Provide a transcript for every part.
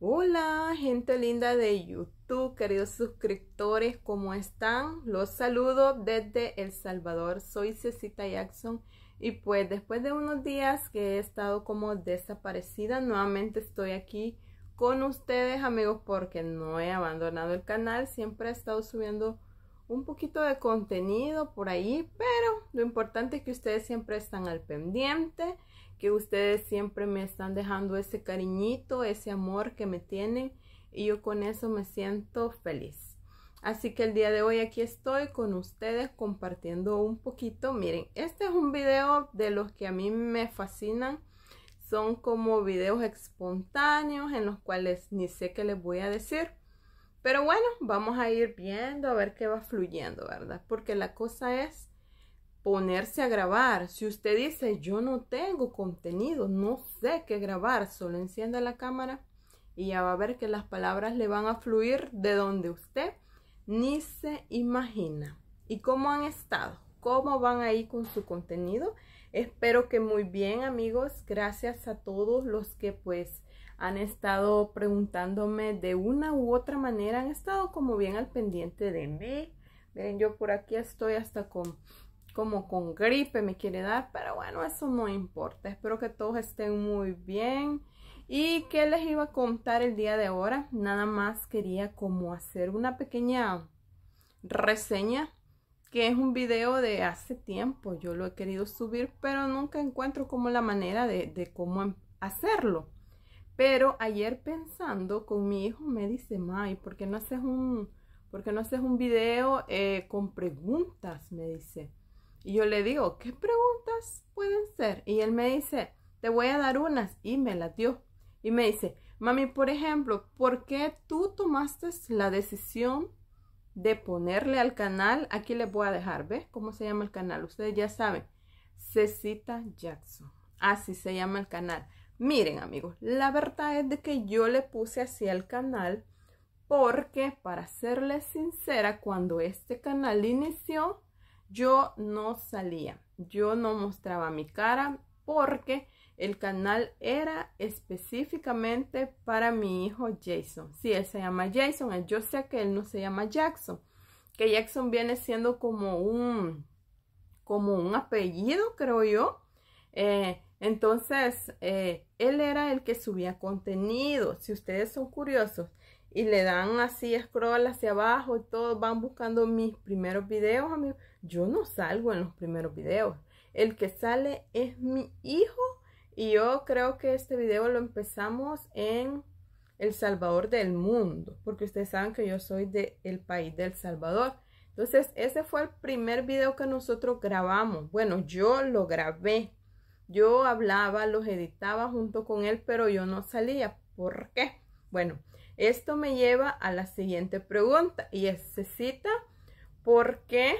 Hola, gente linda de YouTube, queridos suscriptores, ¿cómo están? Los saludo desde El Salvador. Soy Cecita Jackson y pues después de unos días que he estado como desaparecida, nuevamente estoy aquí con ustedes, amigos, porque no he abandonado el canal. Siempre he estado subiendo un poquito de contenido por ahí, pero lo importante es que ustedes siempre están al pendiente, que ustedes siempre me están dejando ese cariñito, ese amor que me tienen y yo con eso me siento feliz. Así que el día de hoy aquí estoy con ustedes compartiendo un poquito. Miren, este es un video de los que a mí me fascinan. Son como videos espontáneos en los cuales ni sé qué les voy a decir, pero bueno, vamos a ir viendo a ver qué va fluyendo, ¿verdad? Porque la cosa es ponerse a grabar. Si usted dice, yo no tengo contenido, no sé qué grabar, solo encienda la cámara y ya va a ver que las palabras le van a fluir de donde usted ni se imagina. ¿Y cómo han estado? ¿Cómo van ahí con su contenido? Espero que muy bien amigos. Gracias a todos los que pues han estado preguntándome de una u otra manera. Han estado como bien al pendiente de mí. Miren, yo por aquí estoy hasta con como con gripe me quiere dar, pero bueno, eso no importa. Espero que todos estén muy bien. ¿Y qué les iba a contar el día de ahora? Nada más quería como hacer una pequeña reseña que es un video de hace tiempo, yo lo he querido subir, pero nunca encuentro como la manera de, cómo em, hacerlo. Pero ayer pensando con mi hijo me dice, May, ¿por qué no haces un, no haces un video eh, con preguntas? Me dice. Y yo le digo, ¿qué preguntas pueden ser? Y él me dice, te voy a dar unas. Y me las dio. Y me dice, mami, por ejemplo, ¿por qué tú tomaste la decisión de ponerle al canal, aquí les voy a dejar, ¿ves cómo se llama el canal? Ustedes ya saben, Cecita Jackson, así se llama el canal. Miren amigos, la verdad es de que yo le puse así al canal porque, para serles sincera, cuando este canal inició, yo no salía, yo no mostraba mi cara porque el canal era específicamente para mi hijo Jason. Sí, él se llama Jason. Yo sé que él no se llama Jackson. Que Jackson viene siendo como un, como un apellido, creo yo. Eh, entonces, eh, él era el que subía contenido. Si ustedes son curiosos y le dan así scroll hacia abajo y todos van buscando mis primeros videos, amigos. Yo no salgo en los primeros videos. El que sale es mi hijo y yo creo que este video lo empezamos en El Salvador del Mundo, porque ustedes saben que yo soy del el país del Salvador. Entonces, ese fue el primer video que nosotros grabamos. Bueno, yo lo grabé. Yo hablaba, los editaba junto con él, pero yo no salía. ¿Por qué? Bueno, esto me lleva a la siguiente pregunta y es, cita ¿por qué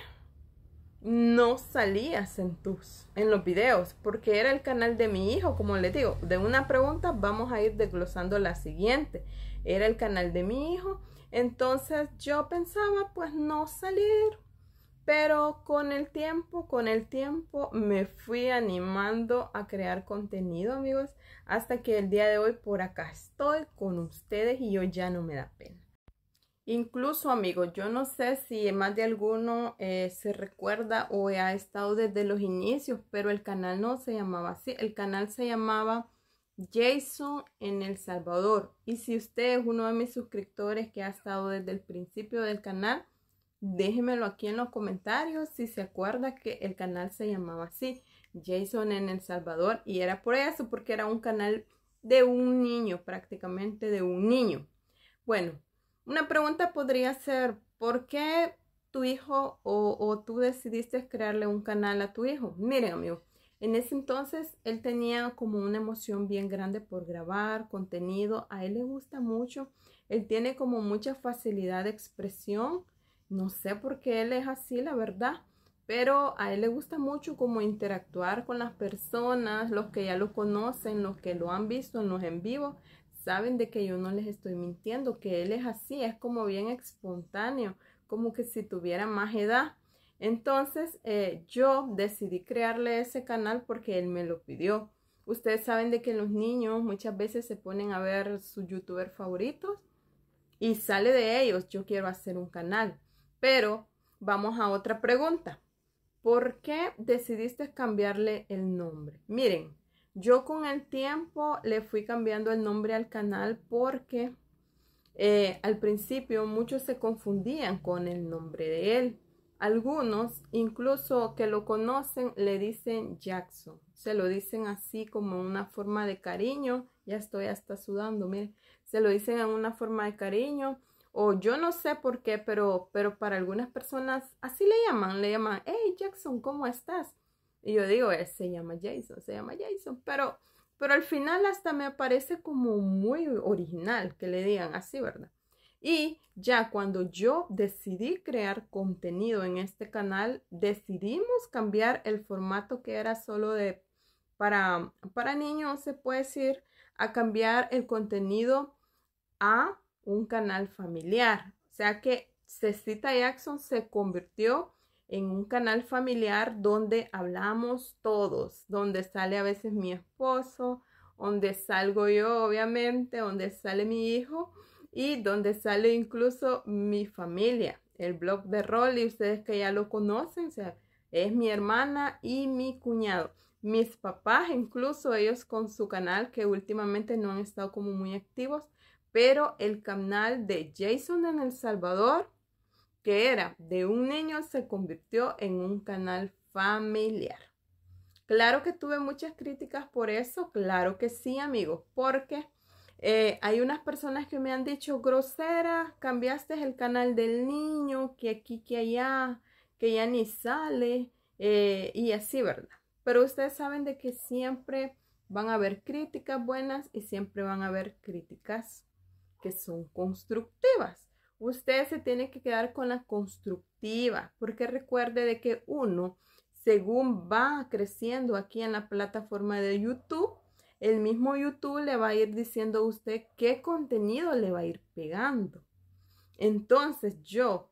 no salías en tus en los videos porque era el canal de mi hijo como les digo de una pregunta vamos a ir desglosando la siguiente era el canal de mi hijo entonces yo pensaba pues no salir pero con el tiempo con el tiempo me fui animando a crear contenido amigos hasta que el día de hoy por acá estoy con ustedes y yo ya no me da pena Incluso, amigos, yo no sé si más de alguno eh, se recuerda o ha estado desde los inicios, pero el canal no se llamaba así. El canal se llamaba Jason en El Salvador. Y si usted es uno de mis suscriptores que ha estado desde el principio del canal, déjemelo aquí en los comentarios si se acuerda que el canal se llamaba así, Jason en El Salvador. Y era por eso, porque era un canal de un niño, prácticamente de un niño. Bueno, una pregunta podría ser, ¿por qué tu hijo o, tú decidiste crearle un canal a tu hijo? Miren, amigo, en ese entonces él tenía como una emoción bien grande por grabar contenido, a él le gusta mucho, él tiene como mucha facilidad de expresión, no sé por qué él es así, la verdad, pero a él le gusta mucho como interactuar con las personas, los que ya lo conocen, los que lo han visto en los en vivo, saben de que yo no les estoy mintiendo, que él es así, es como bien espontáneo, como que si tuviera más edad. Entonces eh, yo decidí crearle ese canal porque él me lo pidió. Ustedes saben de que los niños muchas veces se ponen a ver sus youtubers favoritos y sale de ellos, yo quiero hacer un canal. Pero vamos a otra pregunta. ¿Por qué decidiste cambiarle el nombre? Miren, yo con el tiempo le fui cambiando el nombre al canal porque eh, al principio muchos se confundían con el nombre de él. Algunos, incluso que lo conocen, le dicen Jackson. Se lo dicen así como una forma de cariño. Ya estoy hasta sudando, miren. Se lo dicen en una forma de cariño. O yo no sé por qué, pero, pero para algunas personas así le llaman. Le llaman, hey Jackson, ¿cómo estás? Y yo digo, eh, se llama Jason, se llama Jason, pero, pero al final hasta me parece como muy original que le digan así, ¿verdad? Y ya cuando yo decidí crear contenido en este canal, decidimos cambiar el formato que era solo de para, para niños, se puede decir, a cambiar el contenido a un canal familiar. O sea que Cecita Jackson se convirtió en un canal familiar donde hablamos todos, donde sale a veces mi esposo, donde salgo yo obviamente, donde sale mi hijo y donde sale incluso mi familia. El blog de Rolly, ustedes que ya lo conocen, es mi hermana y mi cuñado. Mis papás, incluso ellos con su canal, que últimamente no han estado como muy activos, pero el canal de Jason en El Salvador que era de un niño se convirtió en un canal familiar. Claro que tuve muchas críticas por eso, claro que sí, amigos, porque eh, hay unas personas que me han dicho grosera, cambiaste el canal del niño, que aquí, que allá, que ya ni sale, eh, y así, ¿verdad? Pero ustedes saben de que siempre van a haber críticas buenas y siempre van a haber críticas que son constructivas. Usted se tiene que quedar con la constructiva, porque recuerde de que uno, según va creciendo aquí en la plataforma de YouTube, el mismo YouTube le va a ir diciendo a usted qué contenido le va a ir pegando. Entonces yo,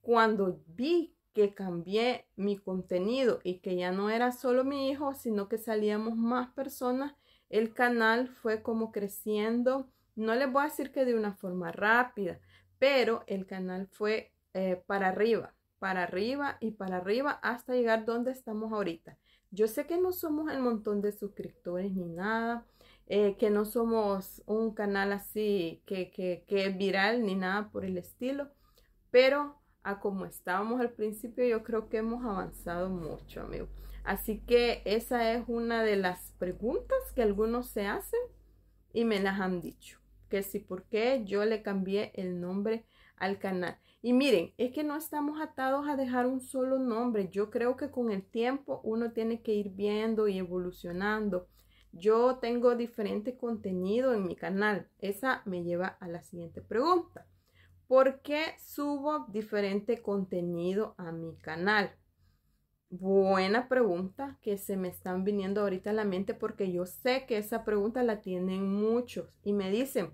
cuando vi que cambié mi contenido y que ya no era solo mi hijo, sino que salíamos más personas, el canal fue como creciendo, no les voy a decir que de una forma rápida, pero el canal fue eh, para arriba, para arriba y para arriba hasta llegar donde estamos ahorita. Yo sé que no somos el montón de suscriptores ni nada, eh, que no somos un canal así que, que es viral ni nada por el estilo, pero a como estábamos al principio, yo creo que hemos avanzado mucho, amigo. Así que esa es una de las preguntas que algunos se hacen y me las han dicho que si por qué yo le cambié el nombre al canal. Y miren, es que no estamos atados a dejar un solo nombre. Yo creo que con el tiempo uno tiene que ir viendo y evolucionando. Yo tengo diferente contenido en mi canal. Esa me lleva a la siguiente pregunta. ¿Por qué subo diferente contenido a mi canal? Buena pregunta que se me están viniendo ahorita a la mente porque yo sé que esa pregunta la tienen muchos y me dicen,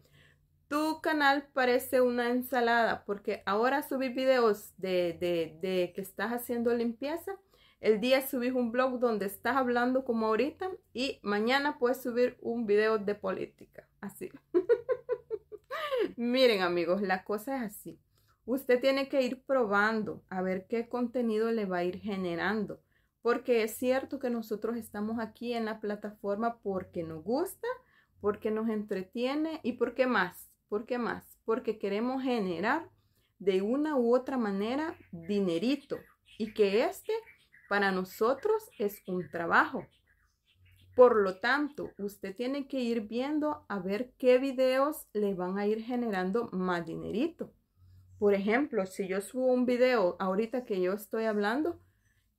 tu canal parece una ensalada porque ahora subís videos de, que estás haciendo limpieza. El día subís un blog donde estás hablando como ahorita y mañana puedes subir un video de política. Así. Miren amigos, la cosa es así. Usted tiene que ir probando a ver qué contenido le va a ir generando. Porque es cierto que nosotros estamos aquí en la plataforma porque nos gusta, porque nos entretiene y porque más. ¿Por qué más? Porque queremos generar de una u otra manera dinerito y que este para nosotros es un trabajo. Por lo tanto, usted tiene que ir viendo a ver qué videos le van a ir generando más dinerito. Por ejemplo, si yo subo un video ahorita que yo estoy hablando,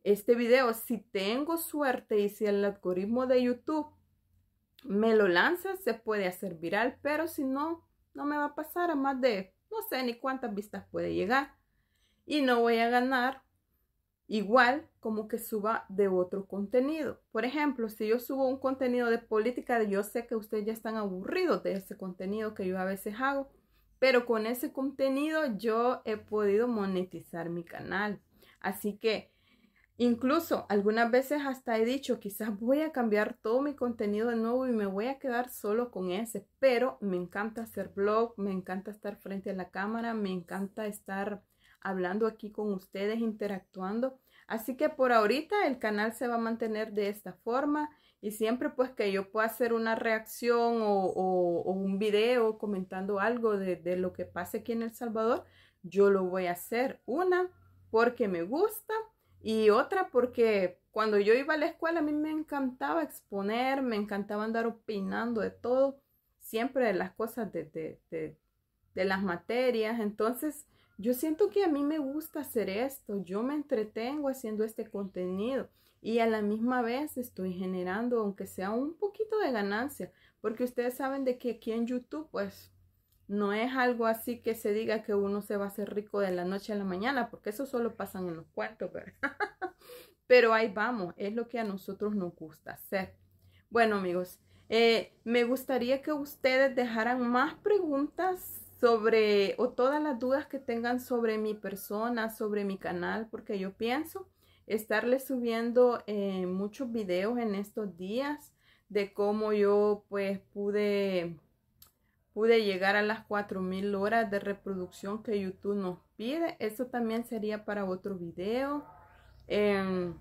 este video, si tengo suerte y si el algoritmo de YouTube me lo lanza, se puede hacer viral, pero si no, no me va a pasar a más de, no sé ni cuántas vistas puede llegar. Y no voy a ganar igual como que suba de otro contenido. Por ejemplo, si yo subo un contenido de política, yo sé que ustedes ya están aburridos de ese contenido que yo a veces hago, pero con ese contenido yo he podido monetizar mi canal. Así que Incluso algunas veces hasta he dicho, quizás voy a cambiar todo mi contenido de nuevo y me voy a quedar solo con ese, pero me encanta hacer blog, me encanta estar frente a la cámara, me encanta estar hablando aquí con ustedes, interactuando. Así que por ahorita el canal se va a mantener de esta forma y siempre pues que yo pueda hacer una reacción o, un video comentando algo de, de lo que pase aquí en El Salvador, yo lo voy a hacer. Una, porque me gusta y otra porque cuando yo iba a la escuela a mí me encantaba exponer, me encantaba andar opinando de todo, siempre de las cosas de, de, las materias. Entonces yo siento que a mí me gusta hacer esto, yo me entretengo haciendo este contenido y a la misma vez estoy generando, aunque sea un poquito de ganancia, porque ustedes saben de que aquí en YouTube, pues no es algo así que se diga que uno se va a hacer rico de la noche a la mañana, porque eso solo pasa en los cuartos, Pero ahí vamos, es lo que a nosotros nos gusta hacer. Bueno, amigos, eh, me gustaría que ustedes dejaran más preguntas sobre o todas las dudas que tengan sobre mi persona, sobre mi canal, porque yo pienso estarles subiendo eh, muchos videos en estos días de cómo yo pues pude pude llegar a las 4000 horas de reproducción que YouTube nos pide. Eso también sería para otro video. Eh,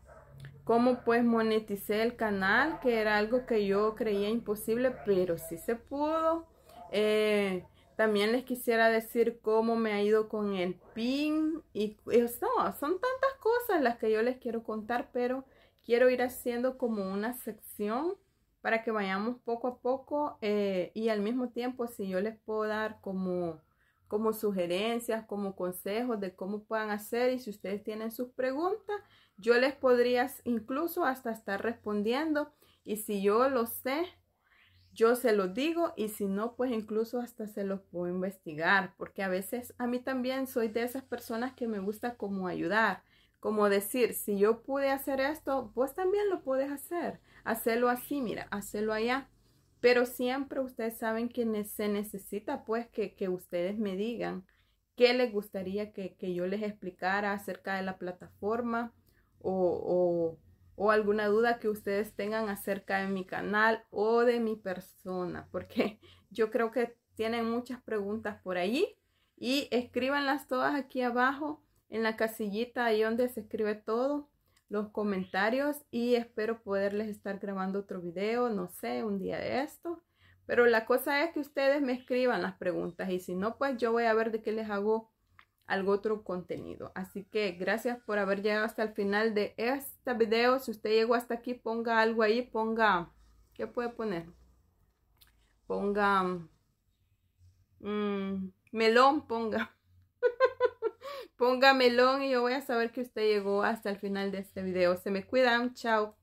cómo pues moneticé el canal, que era algo que yo creía imposible, pero sí se pudo. Eh, también les quisiera decir cómo me ha ido con el pin y son tantas cosas las que yo les quiero contar, pero quiero ir haciendo como una sección para que vayamos poco a poco eh, y al mismo tiempo si yo les puedo dar como, como sugerencias, como consejos de cómo puedan hacer y si ustedes tienen sus preguntas, yo les podría incluso hasta estar respondiendo y si yo lo sé, yo se lo digo y si no, pues incluso hasta se los puedo investigar, porque a veces a mí también soy de esas personas que me gusta como ayudar, como decir, si yo pude hacer esto, vos también lo puedes hacer hacerlo así, mira, hacerlo allá. Pero siempre ustedes saben que se necesita pues que, ustedes me digan qué les gustaría que, yo les explicara acerca de la plataforma o, o, o, alguna duda que ustedes tengan acerca de mi canal o de mi persona, porque yo creo que tienen muchas preguntas por allí y escríbanlas todas aquí abajo en la casillita ahí donde se escribe todo los comentarios y espero poderles estar grabando otro video, no sé, un día de esto. Pero la cosa es que ustedes me escriban las preguntas y si no, pues yo voy a ver de qué les hago algo otro contenido. Así que gracias por haber llegado hasta el final de este video. Si usted llegó hasta aquí, ponga algo ahí, ponga, ¿qué puede poner? Ponga, mm, melón, ponga ponga melón y yo voy a saber que usted llegó hasta el final de este video. Se me cuidan, chao.